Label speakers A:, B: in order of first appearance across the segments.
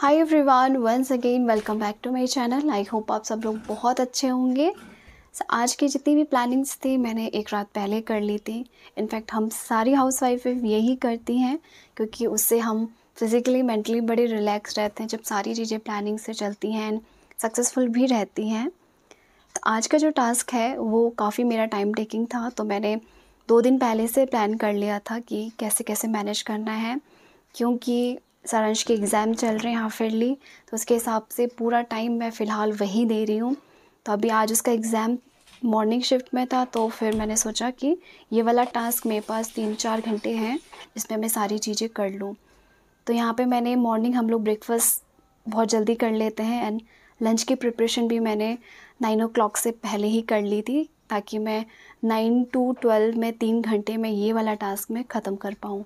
A: hi everyone once again welcome back to my channel I hope आप सब लोग बहुत अच्छे होंगे so, आज की जितनी भी प्लानिंग्स थी मैंने एक रात पहले कर ली थी इनफैक्ट हम सारी हाउस वाइफ यही करती हैं क्योंकि उससे हम फिज़िकली मेंटली बड़े रिलैक्स रहते हैं जब सारी चीज़ें प्लानिंग से चलती हैं एंड सक्सेसफुल भी रहती हैं तो आज का जो टास्क है वो काफ़ी मेरा टाइम टेकिंग था तो मैंने दो दिन पहले से प्लान कर लिया था कि कैसे कैसे मैनेज करना है क्योंकि सारांश के एग्ज़ाम चल रहे हैं हाफियरली तो उसके हिसाब से पूरा टाइम मैं फ़िलहाल वहीं दे रही हूँ तो अभी आज उसका एग्ज़ाम मॉर्निंग शिफ्ट में था तो फिर मैंने सोचा कि ये वाला टास्क मेरे पास तीन चार घंटे हैं इसमें मैं सारी चीज़ें कर लूँ तो यहाँ पे मैंने मॉर्निंग हम लोग ब्रेकफास्ट बहुत जल्दी कर लेते हैं एंड लंच की प्रिपरेशन भी मैंने नाइन ओ क्लॉक से पहले ही कर ली थी ताकि मैं नाइन टू ट्वेल्व में तीन घंटे में ये वाला टास्क मैं ख़त्म कर पाऊँ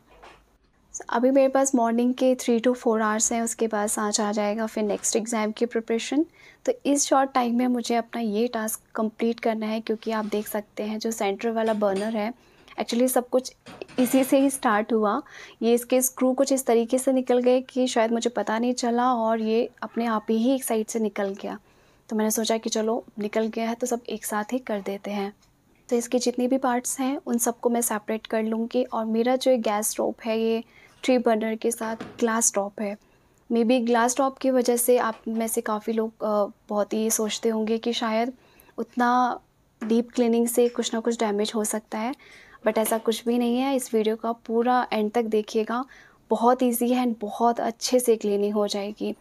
A: अभी मेरे पास मॉर्निंग के थ्री टू फोर आवर्स हैं उसके बाद साँच आ जाएगा फिर नेक्स्ट एग्ज़ाम की प्रिपरेशन तो इस शॉर्ट टाइम में मुझे अपना ये टास्क कंप्लीट करना है क्योंकि आप देख सकते हैं जो सेंटर वाला बर्नर है एक्चुअली सब कुछ इसी से ही स्टार्ट हुआ ये इसके स्क्रू कुछ इस तरीके से निकल गए कि शायद मुझे पता नहीं चला और ये अपने आप ही एक साइड से निकल गया तो मैंने सोचा कि चलो निकल गया है तो सब एक साथ ही कर देते हैं तो इसके जितने भी पार्ट्स हैं उन सबको मैं सेपरेट कर लूँगी और मेरा जो गैस स्टोव है ये थ्री बर्नर के साथ ग्लास टॉप है मे बी ग्लास टॉप की वजह से आप में से काफ़ी लोग बहुत ही सोचते होंगे कि शायद उतना डीप क्लीनिंग से कुछ ना कुछ डैमेज हो सकता है बट ऐसा कुछ भी नहीं है इस वीडियो का पूरा एंड तक देखिएगा बहुत इजी है एंड बहुत अच्छे से क्लीनिंग हो जाएगी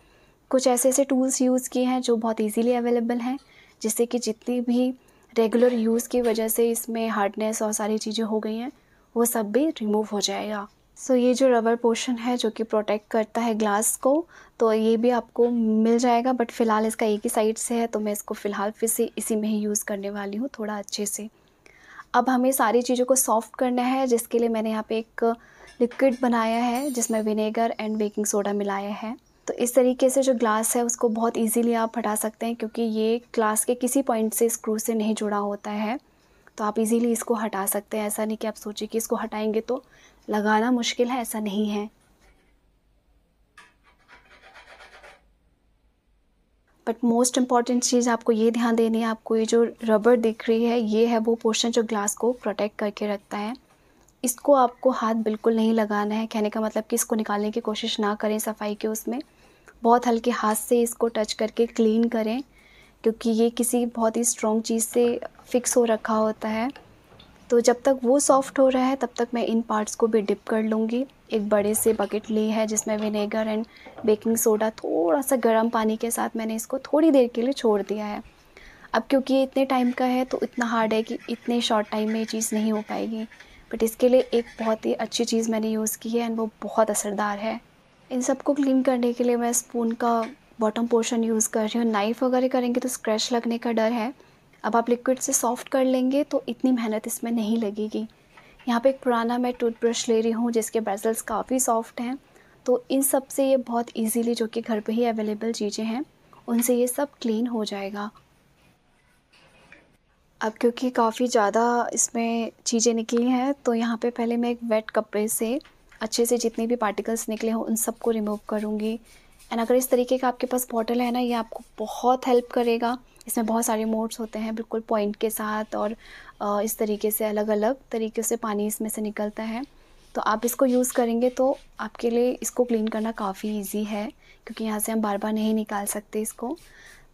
A: कुछ ऐसे ऐसे टूल्स यूज़ किए हैं जो बहुत इजीली अवेलेबल हैं जिससे कि जितनी भी रेगुलर यूज़ की वजह से इसमें हार्डनेस और सारी चीज़ें हो गई हैं वो सब भी रिमूव हो जाएगा सो so, ये जो रबर पोर्शन है जो कि प्रोटेक्ट करता है ग्लास को तो ये भी आपको मिल जाएगा बट फ़िलहाल इसका एक ही साइड से है तो मैं इसको फ़िलहाल फिर से इसी में ही यूज़ करने वाली हूँ थोड़ा अच्छे से अब हमें सारी चीज़ों को सॉफ्ट करना है जिसके लिए मैंने यहाँ पे एक लिक्विड बनाया है जिसमें विनेगर एंड बेकिंग सोडा मिलाया है तो इस तरीके से जो ग्लास है उसको बहुत इजीली आप हटा सकते हैं क्योंकि ये ग्लास के किसी पॉइंट से स्क्रू से नहीं जुड़ा होता है तो आप इजीली इसको हटा सकते हैं ऐसा नहीं कि आप सोचिए कि इसको हटाएंगे तो लगाना मुश्किल है ऐसा नहीं है बट मोस्ट इम्पॉर्टेंट चीज़ आपको ये ध्यान देनी है आपको ये जो रबर दिख रही है ये है वो पोर्शन जो ग्लास को प्रोटेक्ट करके रखता है इसको आपको हाथ बिल्कुल नहीं लगाना है कहने का मतलब कि इसको निकालने की कोशिश ना करें सफाई के उसमें बहुत हल्के हाथ से इसको टच करके क्लीन करें क्योंकि ये किसी बहुत ही स्ट्रॉन्ग चीज़ से फिक्स हो रखा होता है तो जब तक वो सॉफ्ट हो रहा है तब तक मैं इन पार्ट्स को भी डिप कर लूँगी एक बड़े से बकेट ली है जिसमें विनेगर एंड बेकिंग सोडा थोड़ा सा गर्म पानी के साथ मैंने इसको थोड़ी देर के लिए छोड़ दिया है अब क्योंकि ये इतने टाइम का है तो इतना हार्ड है कि इतने शॉर्ट टाइम में ये चीज़ नहीं हो पाएगी बट इसके लिए एक बहुत ही अच्छी चीज़ मैंने यूज़ की है एंड वो बहुत असरदार है इन सबको क्लीन करने के लिए मैं स्पून का बॉटम पोर्शन यूज़ कर रही हूँ नाइफ़ वगैरह करेंगे तो स्क्रैच लगने का डर है अब आप लिक्विड से सॉफ्ट कर लेंगे तो इतनी मेहनत इसमें नहीं लगेगी यहाँ पे एक पुराना मैं टूथब्रश ले रही हूँ जिसके ब्रेजल्स काफ़ी सॉफ्ट हैं तो इन सब से ये बहुत इजीली जो कि घर पे ही अवेलेबल चीज़ें हैं उनसे ये सब क्लीन हो जाएगा अब क्योंकि काफ़ी ज़्यादा इसमें चीज़ें निकली हैं तो यहाँ पे पहले मैं एक वेट कपड़े से अच्छे से जितने भी पार्टिकल्स निकले हों उन सबको रिमूव करूँगी एंड अगर इस तरीके का आपके पास बॉटल है ना ये आपको बहुत हेल्प करेगा इसमें बहुत सारे मोड्स होते हैं बिल्कुल पॉइंट के साथ और इस तरीके से अलग अलग तरीके से पानी इसमें से निकलता है तो आप इसको यूज़ करेंगे तो आपके लिए इसको क्लीन करना काफ़ी ईजी है क्योंकि यहाँ से हम बार बार नहीं निकाल सकते इसको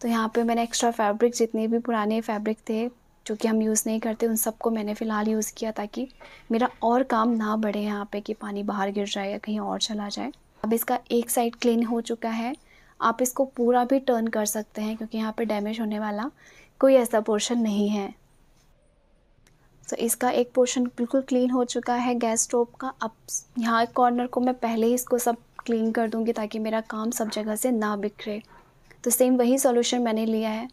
A: तो यहाँ पे मैंने एक्स्ट्रा फैब्रिक जितने भी पुराने फैब्रिक थे जो कि हम यूज़ नहीं करते उन सबको मैंने फ़िलहाल यूज़ किया ताकि मेरा और काम ना बढ़े यहाँ पे कि पानी बाहर गिर जाए या कहीं और चला जाए अब इसका एक साइड क्लीन हो चुका है आप इसको पूरा भी टर्न कर सकते हैं क्योंकि यहाँ पे डैमेज होने वाला कोई ऐसा पोर्शन नहीं है तो so, इसका एक पोर्शन बिल्कुल क्लीन हो चुका है गैस स्टोव का अब यहाँ कॉर्नर को मैं पहले ही इसको सब क्लीन कर दूँगी ताकि मेरा काम सब जगह से ना बिखरे तो सेम वही सॉल्यूशन मैंने लिया है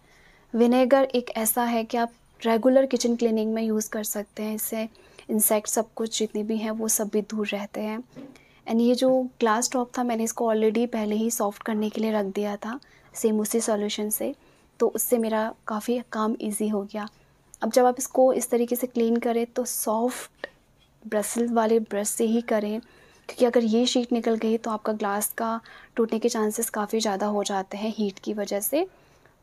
A: विनेगर एक ऐसा है कि आप रेगुलर किचन क्लीनिंग में यूज़ कर सकते हैं इससे इंसेक्ट सब कुछ जितने भी हैं वो सब भी दूर रहते हैं एंड ये जो ग्लास टॉप था मैंने इसको ऑलरेडी पहले ही सॉफ्ट करने के लिए रख दिया था सेम उसी सॉल्यूशन से तो उससे मेरा काफ़ी काम इजी हो गया अब जब आप इसको इस तरीके से क्लीन करें तो सॉफ्ट ब्रसल वाले ब्रश से ही करें क्योंकि अगर ये शीट निकल गई तो आपका ग्लास का टूटने के चांसेस काफ़ी ज़्यादा हो जाते हैं हीट की वजह से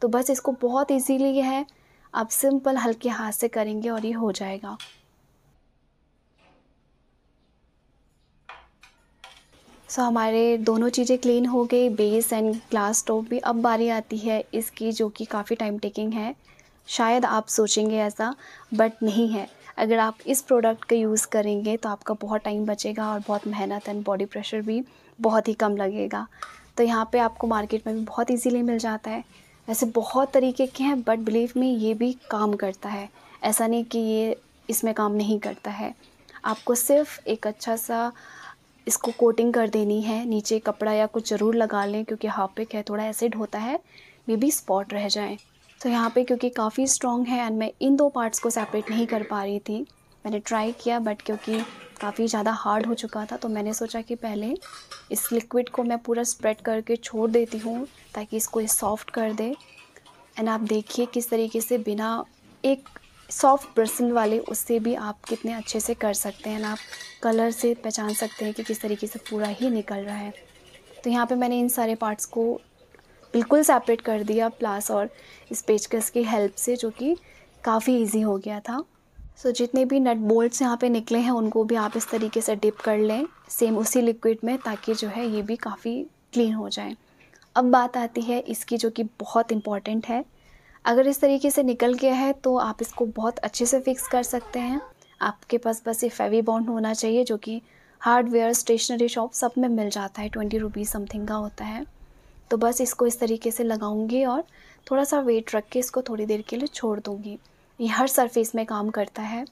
A: तो बस इसको बहुत ईजीली है आप सिंपल हल्के हाथ से करेंगे और ये हो जाएगा सो so, हमारे दोनों चीज़ें क्लीन हो गई बेस एंड ग्लास टॉप भी अब बारी आती है इसकी जो कि काफ़ी टाइम टेकिंग है शायद आप सोचेंगे ऐसा बट नहीं है अगर आप इस प्रोडक्ट का यूज़ करेंगे तो आपका बहुत टाइम बचेगा और बहुत मेहनत एंड बॉडी प्रेशर भी बहुत ही कम लगेगा तो यहाँ पे आपको मार्केट में भी बहुत इजीली मिल जाता है ऐसे बहुत तरीके के हैं बट बिलीव में ये भी काम करता है ऐसा नहीं कि ये इसमें काम नहीं करता है आपको सिर्फ एक अच्छा सा इसको कोटिंग कर देनी है नीचे कपड़ा या कुछ ज़रूर लगा लें क्योंकि हापिक है थोड़ा एसिड होता है मे बी स्पॉट रह जाएँ तो यहाँ पे क्योंकि काफ़ी स्ट्रॉन्ग है एंड मैं इन दो पार्ट्स को सेपरेट नहीं कर पा रही थी मैंने ट्राई किया बट क्योंकि काफ़ी ज़्यादा हार्ड हो चुका था तो मैंने सोचा कि पहले इस लिक्विड को मैं पूरा स्प्रेड करके छोड़ देती हूँ ताकि इसको सॉफ्ट कर दे एंड आप देखिए किस तरीके से बिना एक सॉफ्ट ब्रसल वाले उससे भी आप कितने अच्छे से कर सकते हैं आप कलर से पहचान सकते हैं कि किस तरीके से पूरा ही निकल रहा है तो यहाँ पे मैंने इन सारे पार्ट्स को बिल्कुल सेपरेट कर दिया प्लास और इस पेचकस की हेल्प से जो कि काफ़ी इजी हो गया था सो so, जितने भी नट बोल्ट्स यहाँ पे निकले हैं उनको भी आप इस तरीके से डिप कर लें सेम उसी लिक्विड में ताकि जो है ये भी काफ़ी क्लीन हो जाए अब बात आती है इसकी जो कि बहुत इम्पॉर्टेंट है अगर इस तरीके से निकल गया है तो आप इसको बहुत अच्छे से फिक्स कर सकते हैं आपके पास बस ये फेवी बॉन्ड होना चाहिए जो कि हार्डवेयर स्टेशनरी शॉप सब में मिल जाता है ट्वेंटी रुपीज़ समथिंग का होता है तो बस इसको इस तरीके से लगाऊंगी और थोड़ा सा वेट रख के इसको थोड़ी देर के लिए छोड़ दूँगी ये हर सरफेस में काम करता है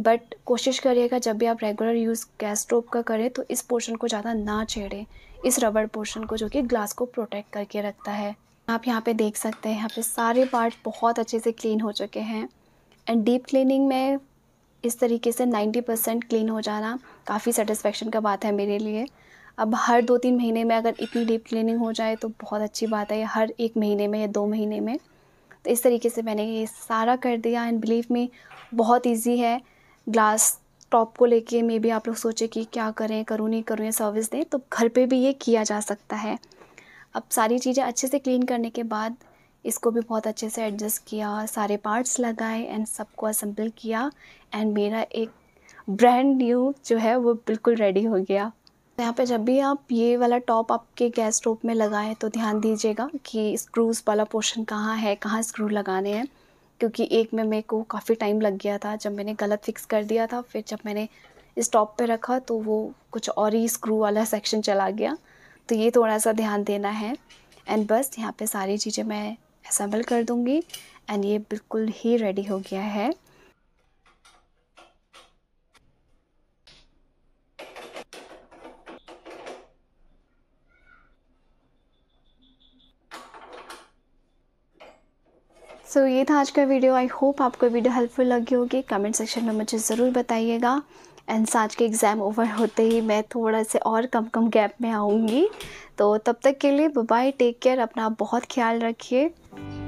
A: बट कोशिश करिएगा जब भी आप रेगुलर यूज़ गैस स्टोव का करें तो इस पोर्शन को ज़्यादा ना छेड़ें इस रबड़ पोर्शन को जो कि ग्लास को प्रोटेक्ट करके रखता है आप यहाँ पे देख सकते हैं यहाँ पे सारे पार्ट बहुत अच्छे से क्लीन हो चुके हैं एंड डीप क्लीनिंग में इस तरीके से 90 परसेंट क्लीन हो जाना काफ़ी सेटिस्फेक्शन का बात है मेरे लिए अब हर दो तीन महीने में अगर इतनी डीप क्लीनिंग हो जाए तो बहुत अच्छी बात है हर एक महीने में या दो महीने में तो इस तरीके से मैंने ये सारा कर दिया एंड बिलीव में बहुत ईजी है ग्लास टॉप को लेके मे बी आप लोग सोचे कि क्या करें करूँ नहीं करूँ या सर्विस दें तो घर पे भी ये किया जा सकता है अब सारी चीज़ें अच्छे से क्लीन करने के बाद इसको भी बहुत अच्छे से एडजस्ट किया सारे पार्ट्स लगाए एंड सबको असम्बल किया एंड मेरा एक ब्रांड न्यू जो है वो बिल्कुल रेडी हो गया यहाँ पे जब भी आप ये वाला टॉप आपके गैस स्टोव में लगाएं तो ध्यान दीजिएगा कि स्क्रूज़ वाला पोर्शन कहाँ है कहाँ स्क्रू लगाने हैं क्योंकि एक में मेरे को काफ़ी टाइम लग गया था जब मैंने गलत फिक्स कर दिया था फिर जब मैंने इस टॉप पे रखा तो वो कुछ और ही स्क्रू वाला सेक्शन चला गया तो ये थोड़ा सा ध्यान देना है एंड बस यहाँ पे सारी चीज़ें मैं असम्बल कर दूँगी एंड ये बिल्कुल ही रेडी हो गया है सो so, ये था आज का वीडियो आई होप आपको वीडियो हेल्पफुल लगी होगी कमेंट सेक्शन में मुझे ज़रूर बताइएगा एंड साज के एग्ज़ाम ओवर होते ही मैं थोड़ा से और कम कम गैप में आऊँगी तो तब तक के लिए बाय टेक केयर अपना बहुत ख्याल रखिए